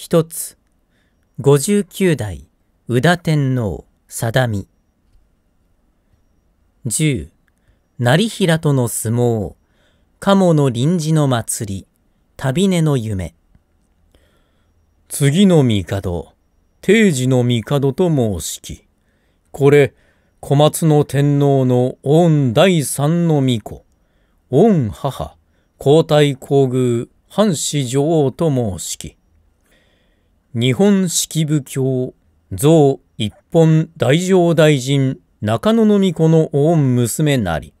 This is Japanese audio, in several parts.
一つ59代宇田天皇定美十成平との相撲鴨の臨時の祭り旅根の夢次の帝定時の帝と申しきこれ小松の天皇の御第三の御子御母皇太皇宮藩士女王と申しき日本式部教像一本大乗大臣中野の御子の御娘なり。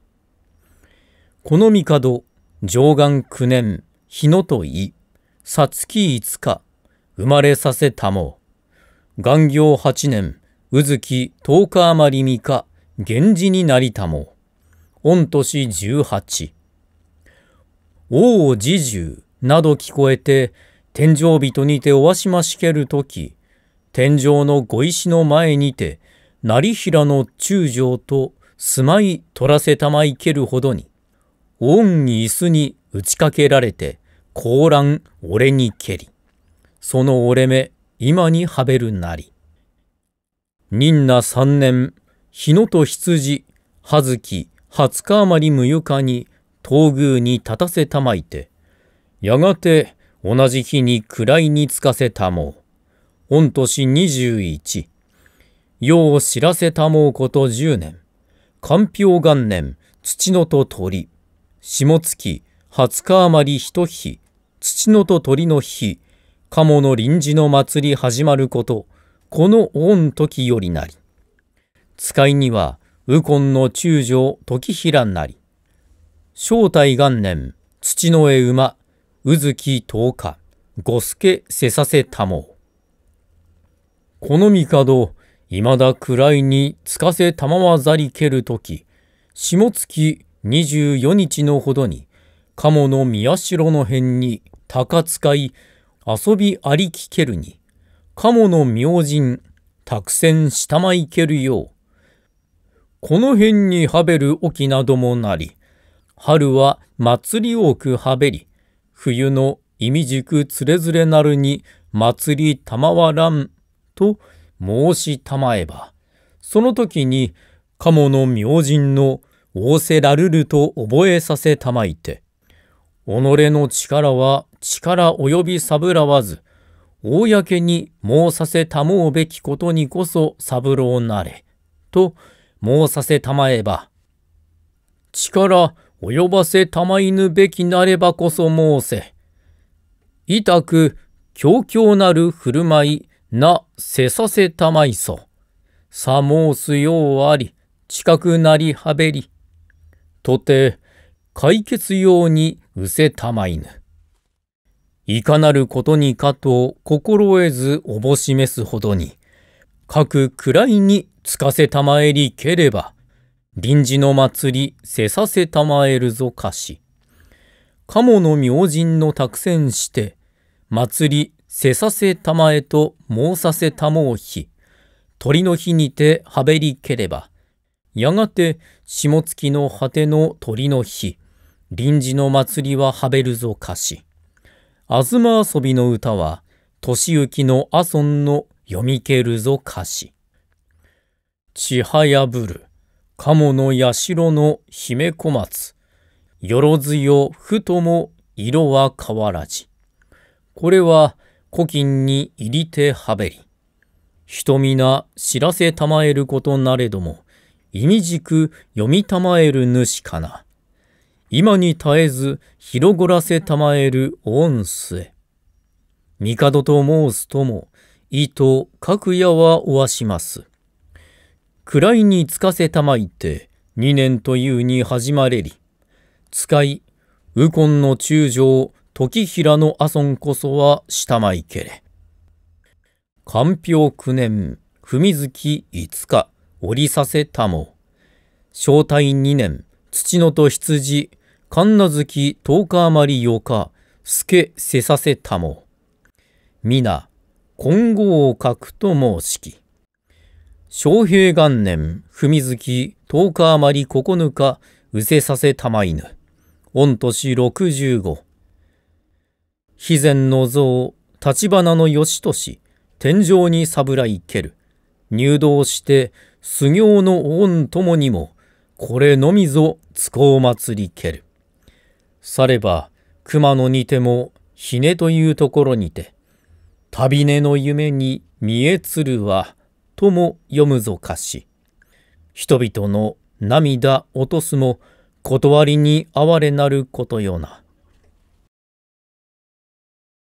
この帝、上岸九年、日野とい、さつき五日、生まれさせたも。元行八年、う月十日余り三日、源氏になりたも。御年十八。王侍従など聞こえて、天井人にておわしましけるとき、天井の御石の前にて、成平の中将と住まい取らせたまいけるほどに、恩に椅子に打ちかけられて、降乱俺に蹴り、その折れ目、今にはべるなり。忍那三年、日野と羊、葉月、二十日余り無床に、東宮に立たせたまいて、やがて同じ日に位につかせたもう。御年21。世を知らせたもうこと10年。官票元年、土のと鳥。下月、20日余り一日。土のと鳥の日。鴨の臨時の祭り始まること。この御時よりなり。使いには、右近の中将時平なり。正体元年、土の絵馬、うずき十日、五助せさせたもう。この帝、いまだ位につかせたまわざりけるとき、下月二十四日のほどに、鴨の宮代の辺に高使い、遊びありきけるに、鴨の明神、託戦したまいけるよう。この辺にはべる沖などもなり、春は祭り多くはべり、冬の意味軸つれづれなるに祭りたまわらんと申したまえば、その時に鴨の明神の仰せらるると覚えさせたまいて、己の力は力及びさぶらわず、公に申させたもうべきことにこそ三郎なれ、と申させたまえば、力、及ばせたまいぬべきなればこそ申せ。いたく、強強なる振る舞い、な、せさせたまいそ。さ申すようあり、近くなりはべり。とて、解決ようにうせたまいぬ。いかなることにかと心得ずおぼしめすほどに、各位につかせたまえりければ、臨時の祭りせさせたまえるぞかし。鴨の明神の託戦して、祭りせさせたまえと申させたもう日、鳥の日にてはべりければ、やがて下月の果ての鳥の日、臨時の祭りははべるぞかし。あずま遊びの歌は、年行の阿孫の読みけるぞ歌詞。ちはやぶる。鴨の社の姫小松。よろずよふとも色は変わらじ。これは古今に入りてはべり。人皆知らせたまえることなれども、意味じく読みたまえる主かな。今に絶えず広ごらせたまえる恩末。帝と申すとも、意と各夜はおわします。位につかせたまいて二年というに始まれり使い右近の中将時平の阿孫こそは下まいけれ官票九年文月五日降りさせたも正体二年土のと羊神奈月十日余り八日助せさせたも皆金剛を書くと申しき昌平元年、文月、十日余り九日、うせさせたまいぬ。御年六十五。肥前の像、立花の義年、天井に侍蹴る。入道して、修行の御ともにも、これのみぞ、津合祭り蹴る。されば、熊野にても、ひねというところにて、旅根の夢に見えつるは、とも読むぞかし。人々の涙落とすも断りに哀れなることよな。